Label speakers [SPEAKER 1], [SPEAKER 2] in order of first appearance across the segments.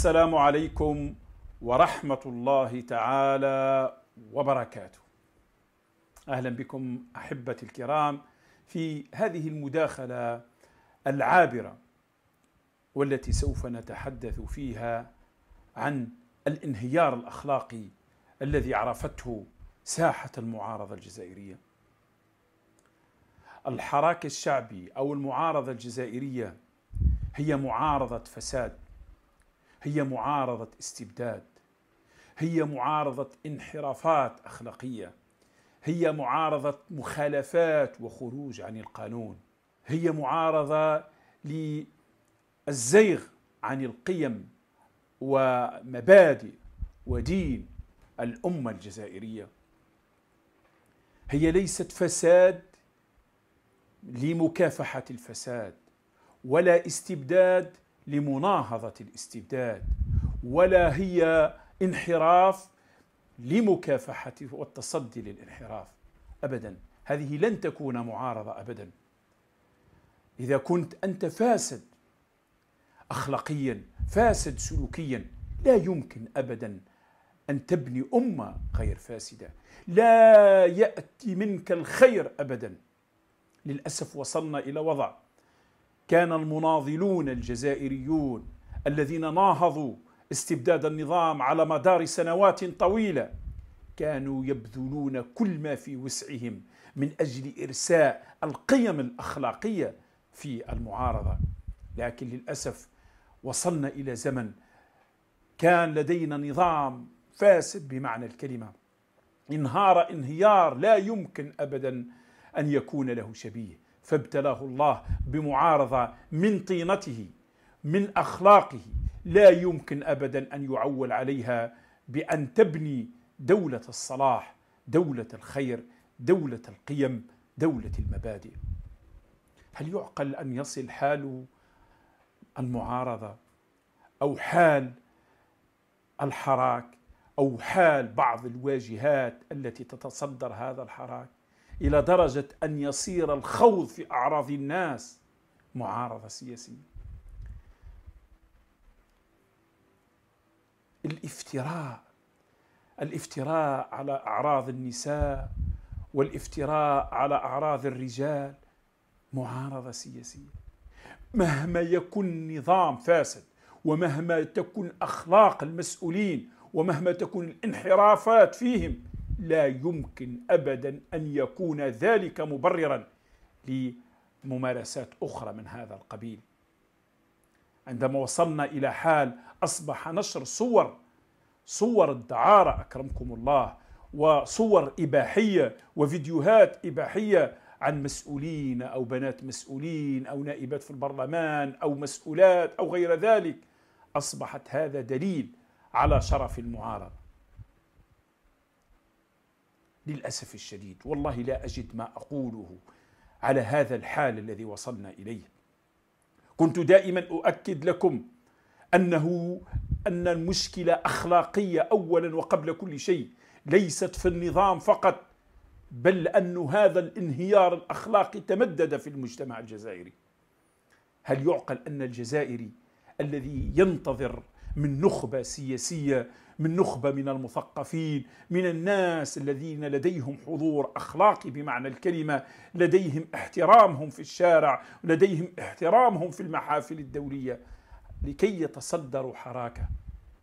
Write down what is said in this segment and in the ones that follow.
[SPEAKER 1] السلام عليكم ورحمة الله تعالى وبركاته. أهلا بكم أحبتي الكرام في هذه المداخلة العابرة والتي سوف نتحدث فيها عن الانهيار الأخلاقي الذي عرفته ساحة المعارضة الجزائرية. الحراك الشعبي أو المعارضة الجزائرية هي معارضة فساد هي معارضه استبداد هي معارضه انحرافات اخلاقيه هي معارضه مخالفات وخروج عن القانون هي معارضه للزيغ عن القيم ومبادئ ودين الامه الجزائريه هي ليست فساد لمكافحه الفساد ولا استبداد لمناهضة الاستبداد ولا هي انحراف لمكافحة والتصدي للانحراف أبدا هذه لن تكون معارضة أبدا إذا كنت أنت فاسد أخلاقيا فاسد سلوكيا لا يمكن أبدا أن تبني أمة غير فاسدة لا يأتي منك الخير أبدا للأسف وصلنا إلى وضع كان المناضلون الجزائريون الذين ناهضوا استبداد النظام على مدار سنوات طويله كانوا يبذلون كل ما في وسعهم من اجل ارساء القيم الاخلاقيه في المعارضه لكن للاسف وصلنا الى زمن كان لدينا نظام فاسد بمعنى الكلمه انهار انهيار لا يمكن ابدا ان يكون له شبيه فابتلاه الله بمعارضه من طينته من اخلاقه لا يمكن ابدا ان يعول عليها بان تبني دوله الصلاح دوله الخير دوله القيم دوله المبادئ هل يعقل ان يصل حال المعارضه او حال الحراك او حال بعض الواجهات التي تتصدر هذا الحراك الى درجه ان يصير الخوض في اعراض الناس معارضه سياسيه الافتراء الافتراء على اعراض النساء والافتراء على اعراض الرجال معارضه سياسيه مهما يكن نظام فاسد ومهما تكن اخلاق المسؤولين ومهما تكن الانحرافات فيهم لا يمكن ابدا ان يكون ذلك مبررا لممارسات اخرى من هذا القبيل عندما وصلنا الى حال اصبح نشر صور صور الدعاره اكرمكم الله وصور اباحيه وفيديوهات اباحيه عن مسؤولين او بنات مسؤولين او نائبات في البرلمان او مسؤولات او غير ذلك اصبحت هذا دليل على شرف المعارضه للأسف الشديد والله لا أجد ما أقوله على هذا الحال الذي وصلنا إليه كنت دائما أؤكد لكم أنه أن المشكلة أخلاقية أولا وقبل كل شيء ليست في النظام فقط بل أن هذا الانهيار الأخلاقي تمدد في المجتمع الجزائري هل يعقل أن الجزائري الذي ينتظر من نخبة سياسية من نخبة من المثقفين من الناس الذين لديهم حضور أخلاقي بمعنى الكلمة لديهم احترامهم في الشارع لديهم احترامهم في المحافل الدولية لكي يتصدروا حراكة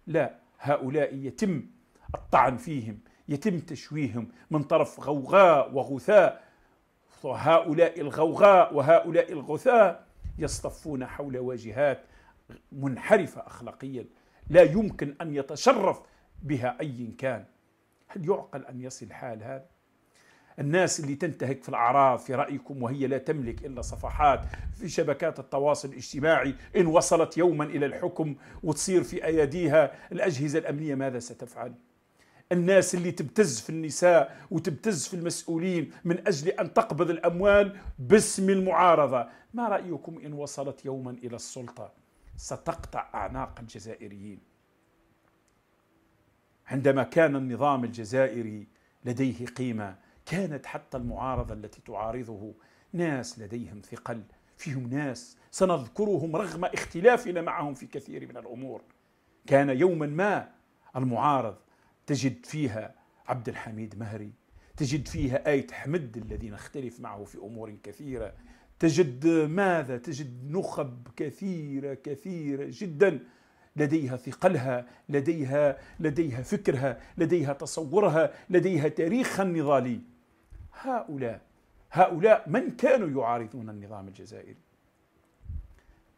[SPEAKER 1] لا هؤلاء يتم الطعن فيهم يتم تشويههم من طرف غوغاء وغثاء هؤلاء الغوغاء وهؤلاء الغثاء يصطفون حول واجهات منحرفة أخلاقيا لا يمكن أن يتشرف بها أي كان هل يعقل أن يصل حال هذا؟ الناس اللي تنتهك في الأعراض في رأيكم وهي لا تملك إلا صفحات في شبكات التواصل الاجتماعي إن وصلت يوما إلى الحكم وتصير في أيديها الأجهزة الأمنية ماذا ستفعل؟ الناس اللي تبتز في النساء وتبتز في المسؤولين من أجل أن تقبض الأموال باسم المعارضة ما رأيكم إن وصلت يوما إلى السلطة؟ ستقطع أعناق الجزائريين عندما كان النظام الجزائري لديه قيمة كانت حتى المعارضة التي تعارضه ناس لديهم ثقل فيهم ناس سنذكرهم رغم اختلافنا معهم في كثير من الأمور كان يوما ما المعارض تجد فيها عبد الحميد مهري تجد فيها آية حمد الذي نختلف معه في أمور كثيرة تجد ماذا تجد نخب كثيرة كثيرة جدا لديها ثقلها لديها لديها فكرها لديها تصورها لديها تاريخها النضالي هؤلاء هؤلاء من كانوا يعارضون النظام الجزائري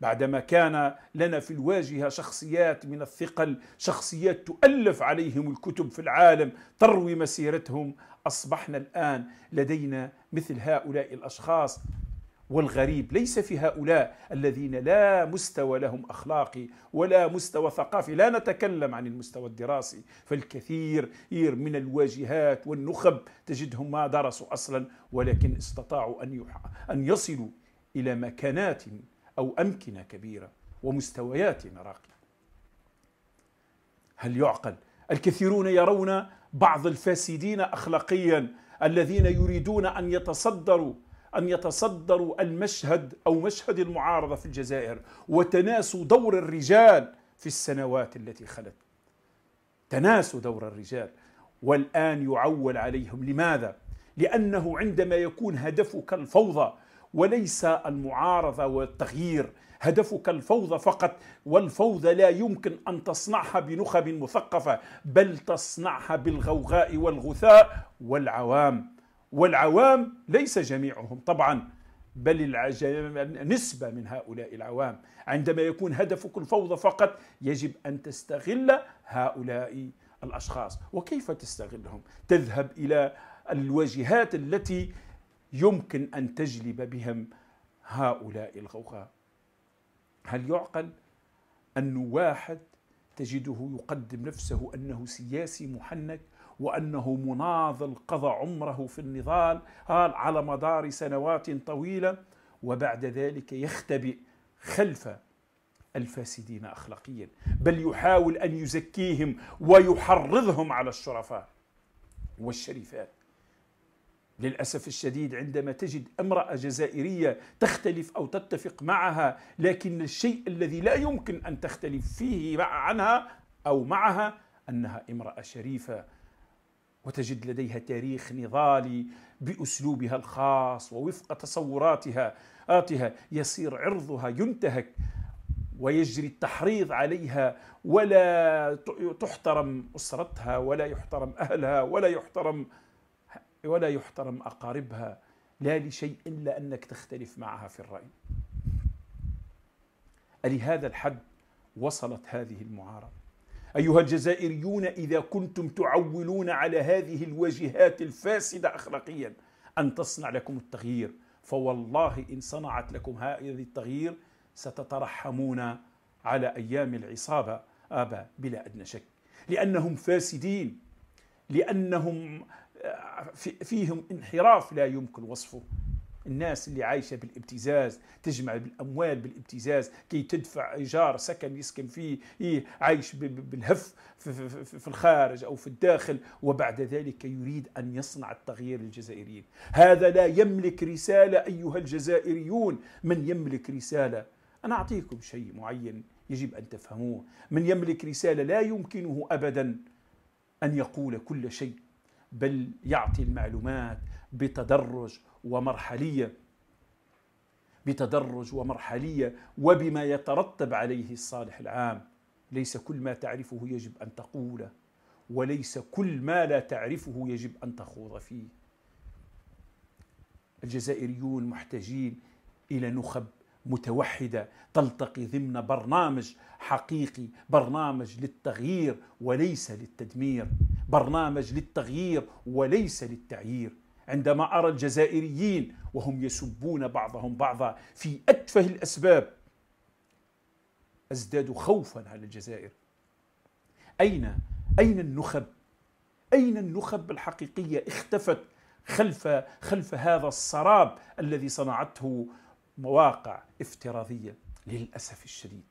[SPEAKER 1] بعدما كان لنا في الواجهه شخصيات من الثقل شخصيات تؤلف عليهم الكتب في العالم تروي مسيرتهم اصبحنا الان لدينا مثل هؤلاء الاشخاص والغريب ليس في هؤلاء الذين لا مستوى لهم اخلاقي ولا مستوى ثقافي، لا نتكلم عن المستوى الدراسي، فالكثير من الواجهات والنخب تجدهم ما درسوا اصلا ولكن استطاعوا ان ان يصلوا الى مكانات او امكنه كبيره ومستويات راقيه. هل يعقل؟ الكثيرون يرون بعض الفاسدين اخلاقيا الذين يريدون ان يتصدروا أن يتصدروا المشهد أو مشهد المعارضة في الجزائر وتناسوا دور الرجال في السنوات التي خلت تناسوا دور الرجال والآن يعول عليهم لماذا؟ لأنه عندما يكون هدفك الفوضى وليس المعارضة والتغيير هدفك الفوضى فقط والفوضى لا يمكن أن تصنعها بنخب مثقفة بل تصنعها بالغوغاء والغثاء والعوام والعوام ليس جميعهم طبعا بل العج... نسبة من هؤلاء العوام عندما يكون هدفك الفوضى فقط يجب أن تستغل هؤلاء الأشخاص وكيف تستغلهم تذهب إلى الواجهات التي يمكن أن تجلب بهم هؤلاء الغوغاء هل يعقل أن واحد تجده يقدم نفسه أنه سياسي محنك وأنه مناضل قضى عمره في النضال على مدار سنوات طويلة وبعد ذلك يختبئ خلف الفاسدين أخلاقيا بل يحاول أن يزكيهم ويحرضهم على الشرفاء والشريفات للأسف الشديد عندما تجد امرأة جزائرية تختلف أو تتفق معها لكن الشيء الذي لا يمكن أن تختلف فيه عنها أو معها أنها امرأة شريفة وتجد لديها تاريخ نضالي باسلوبها الخاص ووفق تصوراتها آتها يصير عرضها ينتهك ويجري التحريض عليها ولا تحترم اسرتها ولا يحترم اهلها ولا يحترم ولا يحترم اقاربها لا لشيء الا انك تختلف معها في الراي. الهذا الحد وصلت هذه المعارضه. أيها الجزائريون إذا كنتم تعولون على هذه الواجهات الفاسدة أخلاقيا أن تصنع لكم التغيير فوالله إن صنعت لكم هذا التغيير ستترحمون على أيام العصابة أبا بلا أدنى شك لأنهم فاسدين لأنهم آه، فيهم انحراف لا يمكن وصفه الناس اللي عايشه بالابتزاز تجمع بالاموال بالابتزاز كي تدفع ايجار سكن يسكن فيه إيه عايش بالهف في, في, في الخارج او في الداخل وبعد ذلك يريد ان يصنع التغيير للجزائريين هذا لا يملك رساله ايها الجزائريون من يملك رساله انا اعطيكم شيء معين يجب ان تفهموه من يملك رساله لا يمكنه ابدا ان يقول كل شيء بل يعطي المعلومات بتدرج ومرحليه بتدرج ومرحليه وبما يترتب عليه الصالح العام ليس كل ما تعرفه يجب ان تقوله وليس كل ما لا تعرفه يجب ان تخوض فيه الجزائريون محتاجين الى نخب متوحده تلتقي ضمن برنامج حقيقي برنامج للتغيير وليس للتدمير برنامج للتغيير وليس للتعيير عندما أرى الجزائريين وهم يسبون بعضهم بعضا في أتفه الأسباب أزداد خوفا على الجزائر أين أين النخب أين النخب الحقيقية اختفت خلف خلف هذا السراب الذي صنعته مواقع افتراضية للأسف الشديد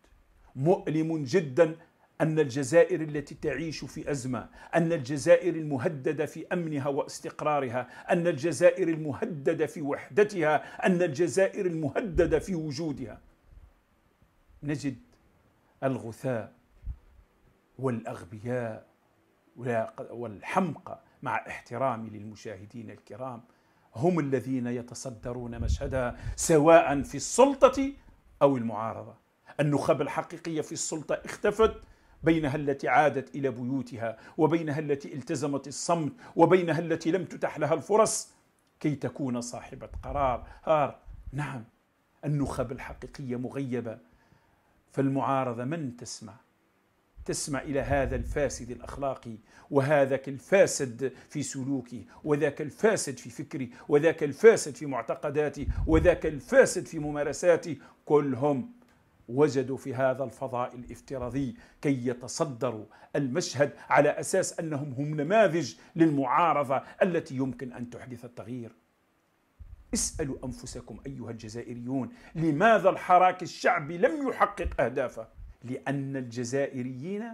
[SPEAKER 1] مؤلم جدا أن الجزائر التي تعيش في أزمة أن الجزائر المهددة في أمنها واستقرارها أن الجزائر المهددة في وحدتها أن الجزائر المهددة في وجودها نجد الغثاء والأغبياء والحمقى مع احترامي للمشاهدين الكرام هم الذين يتصدرون مشهدها سواء في السلطة أو المعارضة النخب الحقيقية في السلطة اختفت بينها التي عادت إلى بيوتها وبينها التي التزمت الصمت وبينها التي لم تتح لها الفرص كي تكون صاحبة قرار هار نعم النخب الحقيقية مغيبة فالمعارضة من تسمع تسمع إلى هذا الفاسد الأخلاقي وهذاك الفاسد في سلوكه وذاك الفاسد في فكره وذاك الفاسد في معتقداته وذاك الفاسد في ممارساته كلهم وجدوا في هذا الفضاء الافتراضي كي يتصدروا المشهد على اساس انهم هم نماذج للمعارضه التي يمكن ان تحدث التغيير. اسالوا انفسكم ايها الجزائريون لماذا الحراك الشعبي لم يحقق اهدافه؟ لان الجزائريين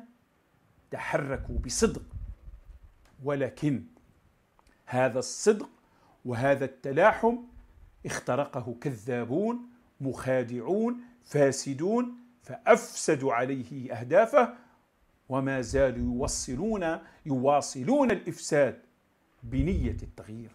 [SPEAKER 1] تحركوا بصدق ولكن هذا الصدق وهذا التلاحم اخترقه كذابون مخادعون فاسدون فافسدوا عليه اهدافه وما زالوا يوصلون يواصلون الافساد بنيه التغيير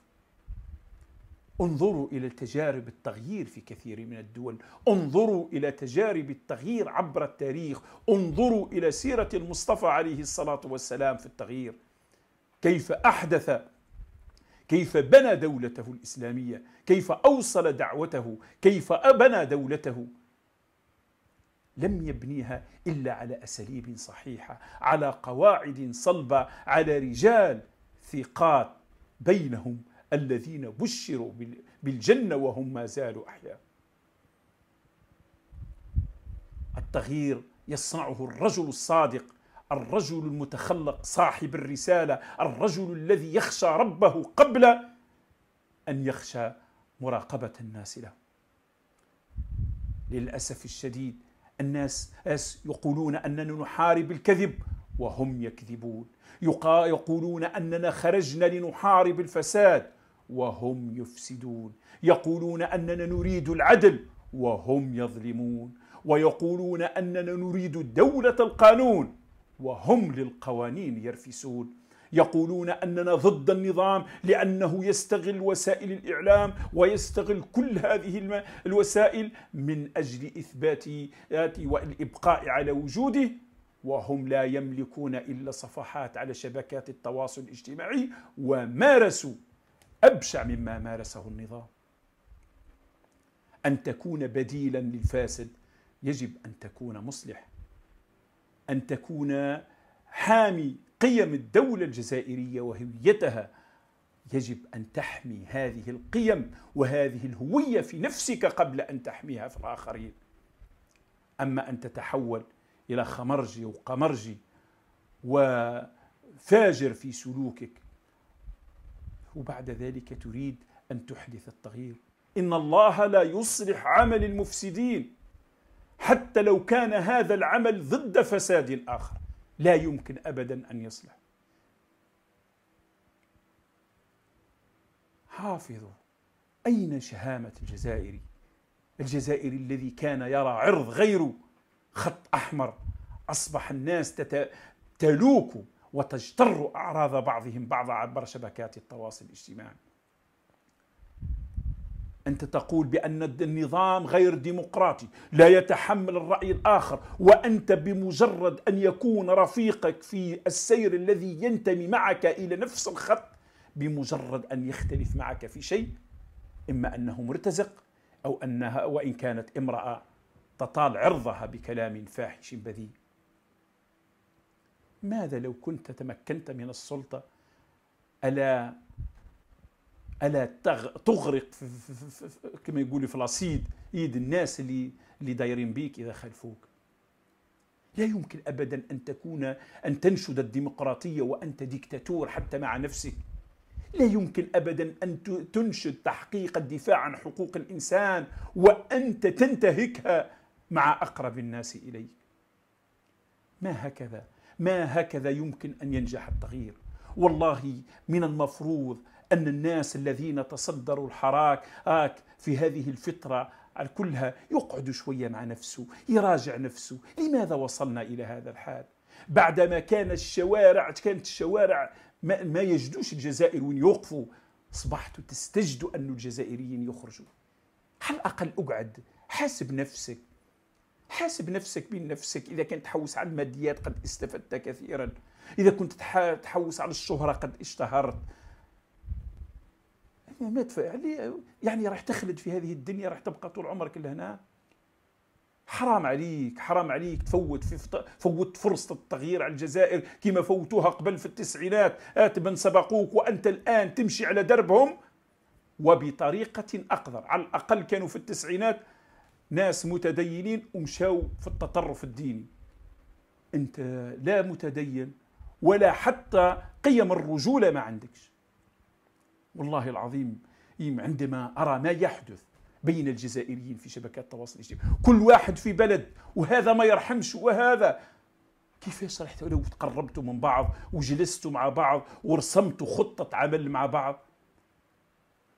[SPEAKER 1] انظروا الى تجارب التغيير في كثير من الدول انظروا الى تجارب التغيير عبر التاريخ انظروا الى سيره المصطفى عليه الصلاه والسلام في التغيير كيف احدث كيف بنى دولته الإسلامية كيف أوصل دعوته كيف أبنى دولته لم يبنيها إلا على أساليب صحيحة على قواعد صلبة على رجال ثقات بينهم الذين بشروا بالجنة وهم ما زالوا أحياء التغيير يصنعه الرجل الصادق الرجل المتخلق صاحب الرساله الرجل الذي يخشى ربه قبل ان يخشى مراقبه الناس له للاسف الشديد الناس يقولون اننا نحارب الكذب وهم يكذبون يقولون اننا خرجنا لنحارب الفساد وهم يفسدون يقولون اننا نريد العدل وهم يظلمون ويقولون اننا نريد دوله القانون وهم للقوانين يرفسون يقولون أننا ضد النظام لأنه يستغل وسائل الإعلام ويستغل كل هذه الوسائل من أجل إثبات والإبقاء على وجوده وهم لا يملكون إلا صفحات على شبكات التواصل الاجتماعي ومارسوا أبشع مما مارسه النظام أن تكون بديلا للفاسد يجب أن تكون مصلح أن تكون حامي قيم الدولة الجزائرية وهويتها يجب أن تحمي هذه القيم وهذه الهوية في نفسك قبل أن تحميها في الآخرين أما أن تتحول إلى خمرجي وقمرجي وفاجر في سلوكك وبعد ذلك تريد أن تحدث التغيير إن الله لا يصلح عمل المفسدين حتى لو كان هذا العمل ضد فساد آخر لا يمكن أبدا أن يصلح حافظوا أين شهامة الجزائري الجزائري الذي كان يرى عرض غيره خط أحمر أصبح الناس تلوك وتجتر أعراض بعضهم بعضا عبر شبكات التواصل الاجتماعي أنت تقول بأن النظام غير ديمقراطي لا يتحمل الرأي الآخر وأنت بمجرد أن يكون رفيقك في السير الذي ينتمي معك إلى نفس الخط بمجرد أن يختلف معك في شيء إما أنه مرتزق أو أنها وإن كانت امرأة تطال عرضها بكلام فاحش بذيء ماذا لو كنت تمكنت من السلطة ألا الا تغرق كما يقولوا في الاسيد ايد الناس اللي اللي دايرين بيك اذا خلفوك لا يمكن ابدا ان تكون ان تنشد الديمقراطيه وانت ديكتاتور حتى مع نفسك لا يمكن ابدا ان تنشد تحقيق الدفاع عن حقوق الانسان وانت تنتهكها مع اقرب الناس اليك ما هكذا ما هكذا يمكن ان ينجح التغيير والله من المفروض أن الناس الذين تصدروا الحراك في هذه الفترة كلها يقعد شوية مع نفسه يراجع نفسه لماذا وصلنا إلى هذا الحال بعدما كان الشوارع كانت الشوارع ما, ما يجدوش الجزائريين يوقفوا أصبحت تستجد أن الجزائريين يخرجوا على الأقل أقعد حاسب نفسك حاسب نفسك بين نفسك إذا كنت تحوس على الماديات قد استفدت كثيرا إذا كنت تحوس على الشهرة قد اشتهرت ما تفعل يعني-, يعني راح تخلد في هذه الدنيا راح تبقى طول عمرك هنا حرام عليك حرام عليك تفوت في فط... فوت فرصة التغيير على الجزائر كما فوتوها قبل في التسعينات آت من سبقوك وأنت الآن تمشي على دربهم وبطريقة أقدر على الأقل كانوا في التسعينات ناس متدينين ومشاو في التطرف الديني أنت لا متدين ولا حتى قيم الرجولة ما عندكش والله العظيم عندما أرى ما يحدث بين الجزائريين في شبكات التواصل الاجتماعي كل واحد في بلد وهذا ما يرحمش وهذا كيفاش صرحت لو تقربتوا من بعض وجلستوا مع بعض ورسمتوا خطة عمل مع بعض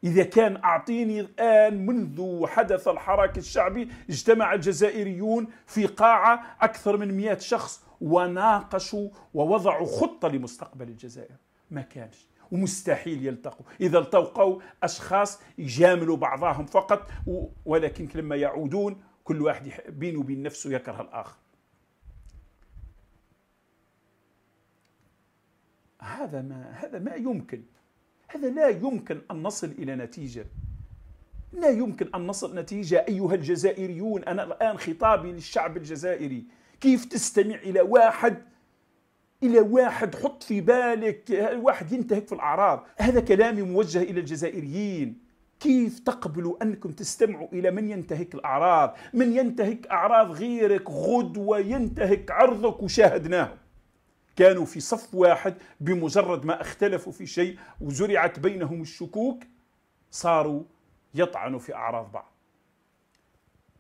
[SPEAKER 1] إذا كان أعطيني الآن منذ حدث الحراك الشعبي اجتمع الجزائريون في قاعة أكثر من مئة شخص وناقشوا ووضعوا خطة لمستقبل الجزائر ما كانش ومستحيل يلتقوا إذا التقوا أشخاص يجاملوا بعضهم فقط ولكن لما يعودون كل واحد بينه وبين نفسه يكره الآخر هذا ما هذا ما يمكن هذا لا يمكن أن نصل إلى نتيجة لا يمكن أن نصل نتيجة أيها الجزائريون أنا الآن خطابي للشعب الجزائري كيف تستمع إلى واحد الى واحد حط في بالك واحد ينتهك في الاعراض هذا كلامي موجه الى الجزائريين كيف تقبلوا أنكم تستمعوا إلى من ينتهك الأعراض من ينتهك أعراض غيرك غدوة ينتهك عرضك وشاهدناهم كانوا في صف واحد بمجرد ما اختلفوا في شيء وزرعت بينهم الشكوك صاروا يطعنوا في أعراض بعض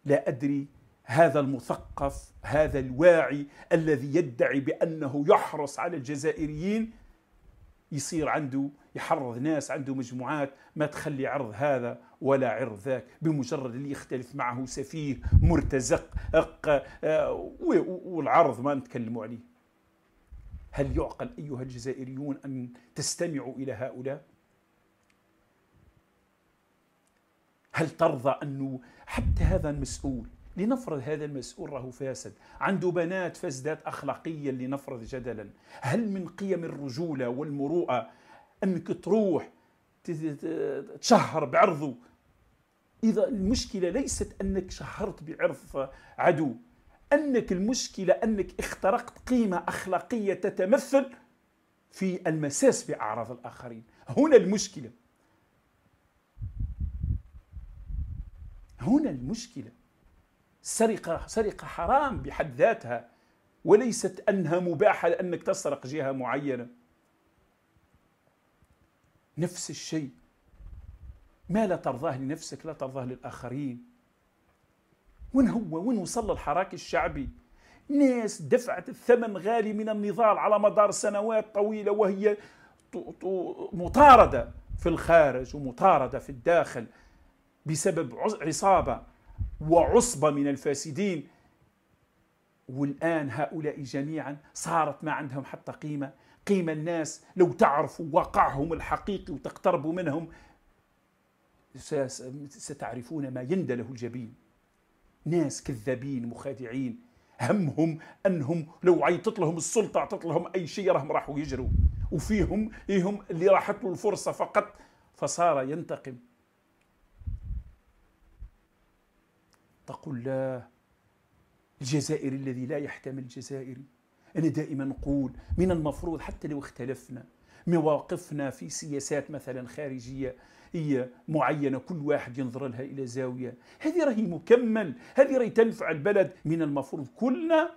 [SPEAKER 1] لا أدري هذا المثقف هذا الواعي الذي يدعي بأنه يحرص على الجزائريين يصير عنده يحرض ناس عنده مجموعات ما تخلي عرض هذا ولا عرض ذاك بمجرد اللي يختلف معه سفيه مرتزق أق آه، والعرض ما نتكلم عليه هل يعقل أيها الجزائريون أن تستمعوا إلى هؤلاء؟ هل ترضى أنه حتى هذا المسؤول لنفرض هذا المسؤول راهو فاسد عنده بنات فاسدات أخلاقيا لنفرض جدلا هل من قيم الرجولة والمروءة أنك تروح تشهر بعرضه إذا المشكلة ليست أنك شهرت بعرض عدو أنك المشكلة أنك اخترقت قيمة أخلاقية تتمثل في المساس بأعراض الآخرين هنا المشكلة هنا المشكله سرقة سرقة حرام بحد ذاتها وليست أنها مباحة لأنك تسرق جهة معينة نفس الشيء ما لا ترضاه لنفسك لا ترضاه للآخرين وين هو وين وصل الحراك الشعبي ناس دفعت الثمن غالي من النضال على مدار سنوات طويلة وهي مطاردة في الخارج ومطاردة في الداخل بسبب عصابة وعصبة من الفاسدين والآن هؤلاء جميعا صارت ما عندهم حتى قيمة قيمة الناس لو تعرفوا واقعهم الحقيقي وتقتربوا منهم ستعرفون ما يندله الجبين ناس كذابين مخادعين همهم انهم لو عيطت لهم السلطه عطت لهم اي شيء راهم راحوا يجروا وفيهم هم اللي راحت له الفرصه فقط فصار ينتقم اتقوا الله الجزائري الذي لا يحتمل الجزائري أنا دائما نقول من المفروض حتى لو اختلفنا مواقفنا في سياسات مثلا خارجية هي معينة كل واحد ينظر لها إلى زاوية هذه راهي مكمل هذه راهي تنفع البلد من المفروض كلنا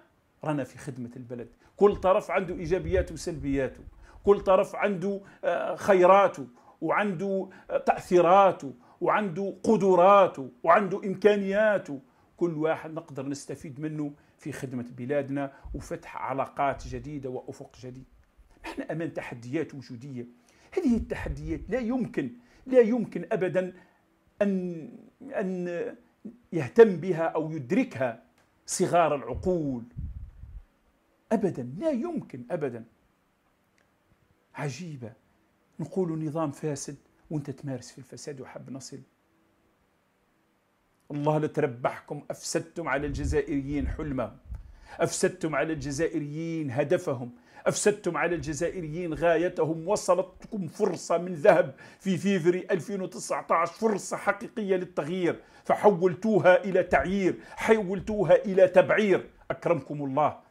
[SPEAKER 1] رانا في خدمة البلد كل طرف عنده إيجابياته وسلبياته كل طرف عنده آه، خيراته وعنده آه، تأثيراته وعنده قدراته وعنده إمكانياته كل واحد نقدر نستفيد منه في خدمة بلادنا وفتح علاقات جديدة وأفق جديد نحن أمام تحديات وجودية هذه التحديات لا يمكن لا يمكن أبدا أن أن يهتم بها أو يدركها صغار العقول أبدا لا يمكن أبدا عجيبة نقول نظام فاسد وانت تمارس في الفساد وحب نصل الله لتربحكم أفسدتم على الجزائريين حلمهم أفسدتم على الجزائريين هدفهم أفسدتم على الجزائريين غايتهم وصلتكم فرصة من ذهب في فيفري 2019 فرصة حقيقية للتغيير فحولتوها إلى تعيير حولتوها إلى تبعير أكرمكم الله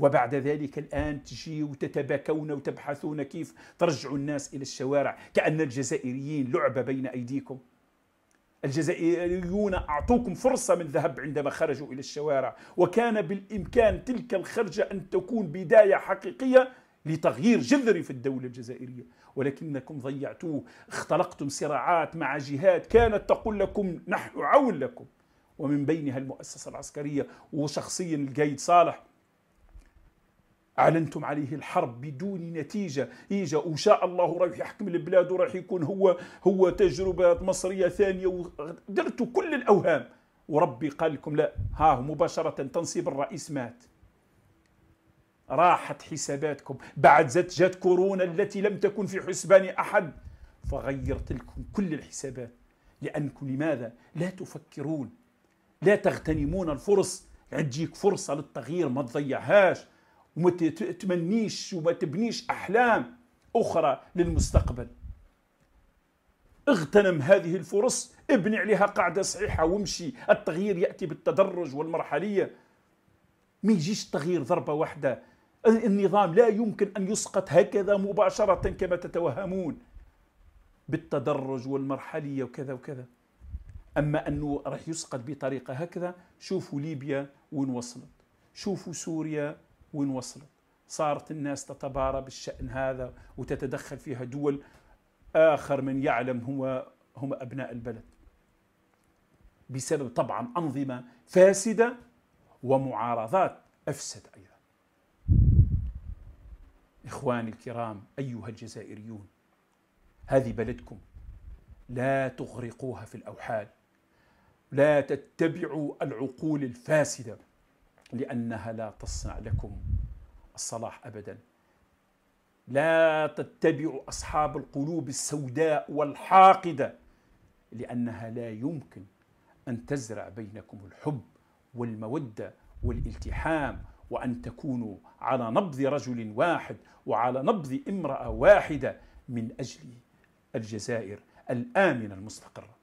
[SPEAKER 1] وبعد ذلك الآن تجي وتتباكون وتبحثون كيف ترجعوا الناس إلى الشوارع كأن الجزائريين لعبة بين أيديكم الجزائريون أعطوكم فرصة من ذهب عندما خرجوا إلى الشوارع وكان بالإمكان تلك الخرجة أن تكون بداية حقيقية لتغيير جذري في الدولة الجزائرية ولكنكم ضيعتوه اختلقتم صراعات مع جهات كانت تقول لكم نحن عون لكم ومن بينها المؤسسة العسكرية وشخصيا القايد صالح اعلنتم عليه الحرب بدون نتيجه اجا وشاء شاء الله راح يحكم البلاد وراح يكون هو هو تجربه مصريه ثانيه درتوا كل الاوهام وربي قال لكم لا ها مباشره تنصيب الرئيس مات راحت حساباتكم بعد زت جات كورونا التي لم تكن في حسبان احد فغيرت لكم كل الحسابات لانكم لماذا لا تفكرون لا تغتنمون الفرص تجيك فرصه للتغيير ما تضيعهاش وما تتمنيش وما تبنيش أحلام أخرى للمستقبل اغتنم هذه الفرص ابني عليها قاعدة صحيحة وامشي التغيير يأتي بالتدرج والمرحلية ما يجيش تغيير ضربة واحدة النظام لا يمكن أن يسقط هكذا مباشرة كما تتوهمون بالتدرج والمرحلية وكذا وكذا أما أنه راح يسقط بطريقة هكذا شوفوا ليبيا وين وصلت شوفوا سوريا وين وصلت صارت الناس تتبارى بالشأن هذا وتتدخل فيها دول آخر من يعلم هو هم أبناء البلد بسبب طبعا أنظمة فاسدة ومعارضات أفسد أيضا إخواني الكرام أيها الجزائريون هذه بلدكم لا تغرقوها في الأوحال لا تتبعوا العقول الفاسده لأنها لا تصنع لكم الصلاح أبدا لا تتبعوا أصحاب القلوب السوداء والحاقدة لأنها لا يمكن أن تزرع بينكم الحب والمودة والالتحام وأن تكونوا على نبض رجل واحد وعلى نبض امرأة واحدة من أجل الجزائر الآمنة المستقرة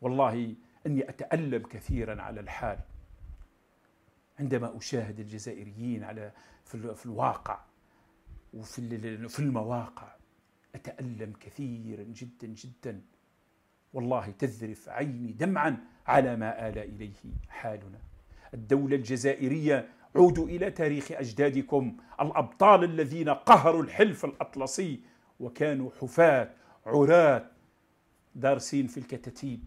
[SPEAKER 1] والله أني أتألم كثيرا على الحال عندما أشاهد الجزائريين على في الواقع وفي في المواقع أتألم كثيرا جدا جدا والله تذرف عيني دمعا على ما آل إليه حالنا الدولة الجزائرية عودوا إلى تاريخ أجدادكم الأبطال الذين قهروا الحلف الأطلسي وكانوا حفاة عراة دارسين في الكتاتيب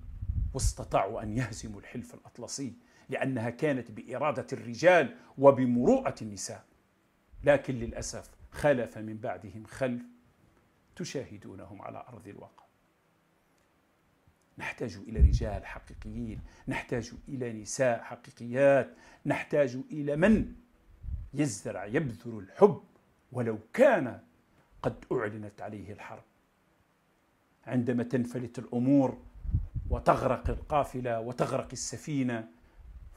[SPEAKER 1] واستطاعوا أن يهزموا الحلف الأطلسي لأنها كانت بإرادة الرجال وبمروءة النساء لكن للأسف خلف من بعدهم خلف تشاهدونهم على أرض الواقع نحتاج إلى رجال حقيقيين نحتاج إلى نساء حقيقيات نحتاج إلى من يزرع يبذر الحب ولو كان قد أعلنت عليه الحرب عندما تنفلت الأمور وتغرق القافلة وتغرق السفينة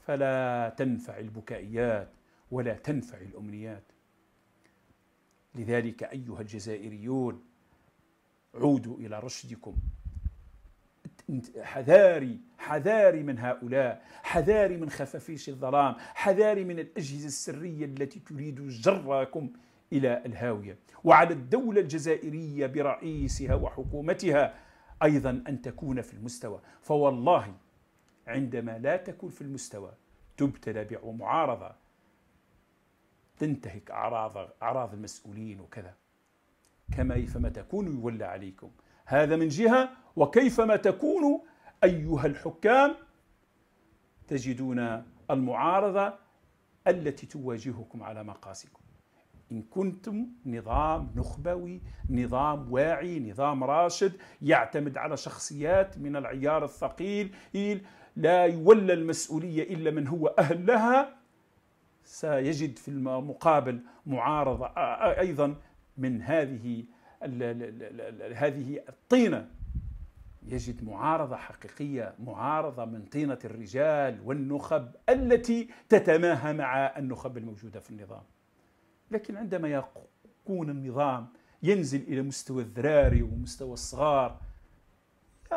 [SPEAKER 1] فلا تنفع البكائيات ولا تنفع الامنيات لذلك ايها الجزائريون عودوا الى رشدكم حذاري حذاري من هؤلاء حذاري من خفافيش الظلام حذاري من الأجهزة السرية التي تريد جراكم إلى الهاوية وعلى الدولة الجزائرية برئيسها وحكومتها أيضا أن تكون في المستوى فوالله عندما لا تكون في المستوى تبتلى بمعارضة تنتهك أعراض أعراض المسؤولين وكذا كما كيفما تكون يولى عليكم هذا من جهة وكيفما تكونوا أيها الحكام تجدون المعارضة التي تواجهكم على مقاسكم إن كنتم نظام نخبوي نظام واعي نظام راشد يعتمد على شخصيات من العيار الثقيل لا يولى المسؤولية إلا من هو أهل لها سيجد في المقابل معارضة أيضا من هذه هذه الطينة يجد معارضة حقيقية معارضة من طينة الرجال والنخب التي تتماهى مع النخب الموجودة في النظام لكن عندما يكون النظام ينزل إلى مستوى الذراري ومستوى الصغار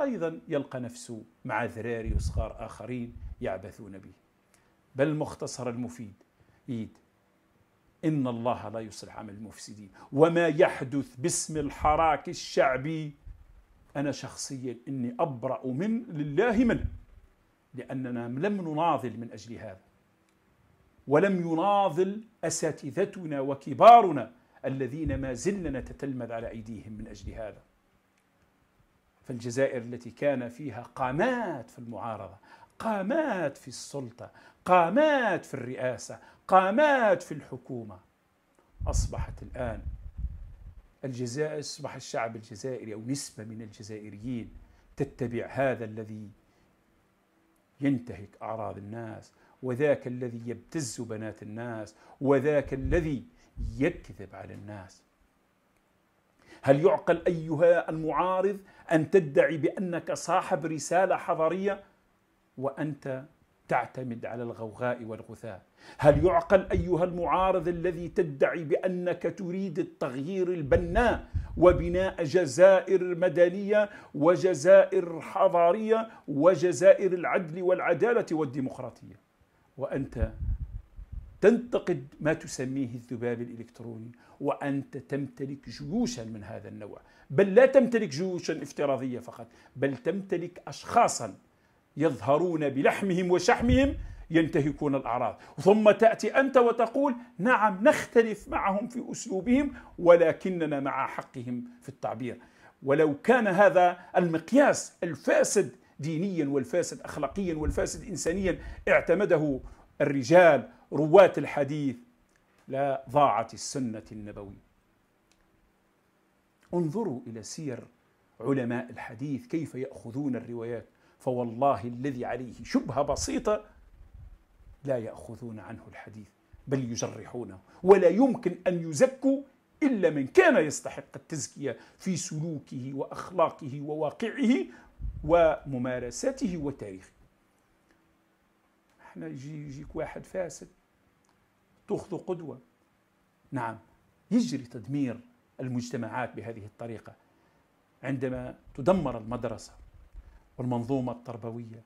[SPEAKER 1] أيضا يلقى نفسه مع ذراري وصغار آخرين يعبثون به بل المختصر المفيد إيد إن الله لا يصلح عمل المفسدين وما يحدث باسم الحراك الشعبي أنا شخصيا إني أبرأ من لله من لأننا لم نناضل من أجل هذا ولم يناضل أساتذتنا وكبارنا الذين ما زلنا نتتلمذ على أيديهم من أجل هذا فالجزائر التي كان فيها قامات في المعارضه قامات في السلطه قامات في الرئاسه قامات في الحكومه اصبحت الان الجزائر اصبح الشعب الجزائري او نسبه من الجزائريين تتبع هذا الذي ينتهك اعراض الناس وذاك الذي يبتز بنات الناس وذاك الذي يكذب على الناس هل يعقل أيها المعارض أن تدعي بأنك صاحب رسالة حضارية وأنت تعتمد على الغوغاء والغثاء هل يعقل أيها المعارض الذي تدعي بأنك تريد التغيير البناء وبناء جزائر مدنية وجزائر حضارية وجزائر العدل والعدالة والديمقراطية وأنت تنتقد ما تسميه الذباب الإلكتروني وأنت تمتلك جيوشا من هذا النوع بل لا تمتلك جيوشا افتراضية فقط بل تمتلك أشخاصا يظهرون بلحمهم وشحمهم ينتهكون الأعراض ثم تأتي أنت وتقول نعم نختلف معهم في أسلوبهم ولكننا مع حقهم في التعبير ولو كان هذا المقياس الفاسد دينيا والفاسد أخلاقيا والفاسد إنسانيا اعتمده الرجال رواة الحديث لا ضاعت السنة النبوية انظروا إلى سير علماء الحديث كيف يأخذون الروايات فوالله الذي عليه شبهة بسيطة لا يأخذون عنه الحديث بل يجرحونه ولا يمكن أن يزكوا إلا من كان يستحق التزكية في سلوكه وأخلاقه وواقعه وممارساته وتاريخه احنا يجي يجيك واحد فاسد تأخذ قدوة نعم يجري تدمير المجتمعات بهذه الطريقة عندما تدمر المدرسة والمنظومة التربوية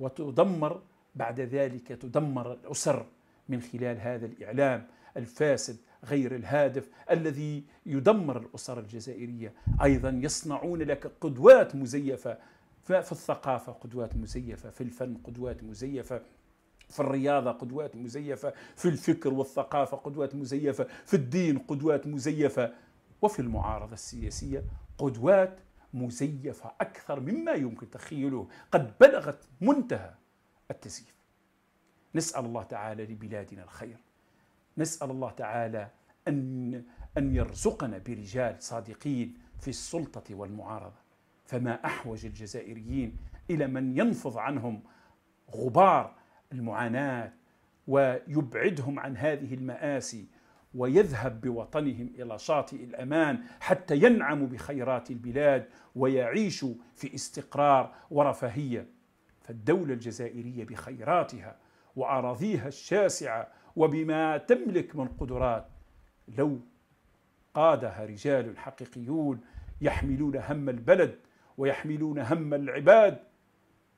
[SPEAKER 1] وتدمر بعد ذلك تدمر الأسر من خلال هذا الإعلام الفاسد غير الهادف الذي يدمر الأسر الجزائرية أيضا يصنعون لك قدوات مزيفة في الثقافة قدوات مزيفة في الفن قدوات مزيفة في الرياضة قدوات مزيفة في الفكر والثقافة قدوات مزيفة في الدين قدوات مزيفة وفي المعارضة السياسية قدوات مزيفة أكثر مما يمكن تخيله قد بلغت منتهى التزييف نسأل الله تعالى لبلادنا الخير نسأل الله تعالى أن أن يرزقنا برجال صادقين في السلطة والمعارضة فما أحوج الجزائريين إلى من ينفض عنهم غبار المعاناه ويبعدهم عن هذه المآسي ويذهب بوطنهم الى شاطئ الامان حتى ينعموا بخيرات البلاد ويعيشوا في استقرار ورفاهيه فالدوله الجزائريه بخيراتها واراضيها الشاسعه وبما تملك من قدرات لو قادها رجال حقيقيون يحملون هم البلد ويحملون هم العباد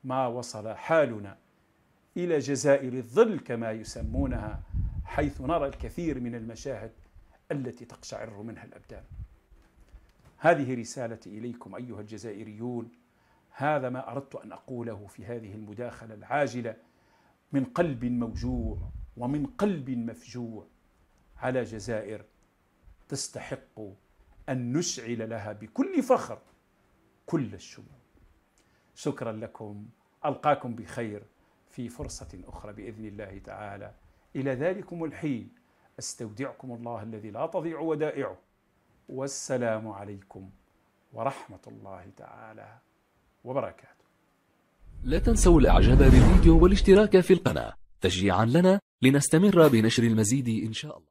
[SPEAKER 1] ما وصل حالنا إلى جزائر الظل كما يسمونها حيث نرى الكثير من المشاهد التي تقشعر منها الأبدان هذه رسالتي إليكم أيها الجزائريون هذا ما أردت أن أقوله في هذه المداخلة العاجلة من قلب موجوع ومن قلب مفجوع على جزائر تستحق أن نشعل لها بكل فخر كل الشموع شكرا لكم ألقاكم بخير في فرصة أخرى بإذن الله تعالى إلى ذلكم الحين أستودعكم الله الذي لا تضيع ودائعه والسلام عليكم ورحمة الله تعالى وبركاته لا تنسوا الإعجاب بالفيديو والاشتراك في القناة تشجيعا لنا لنستمر بنشر المزيد إن شاء الله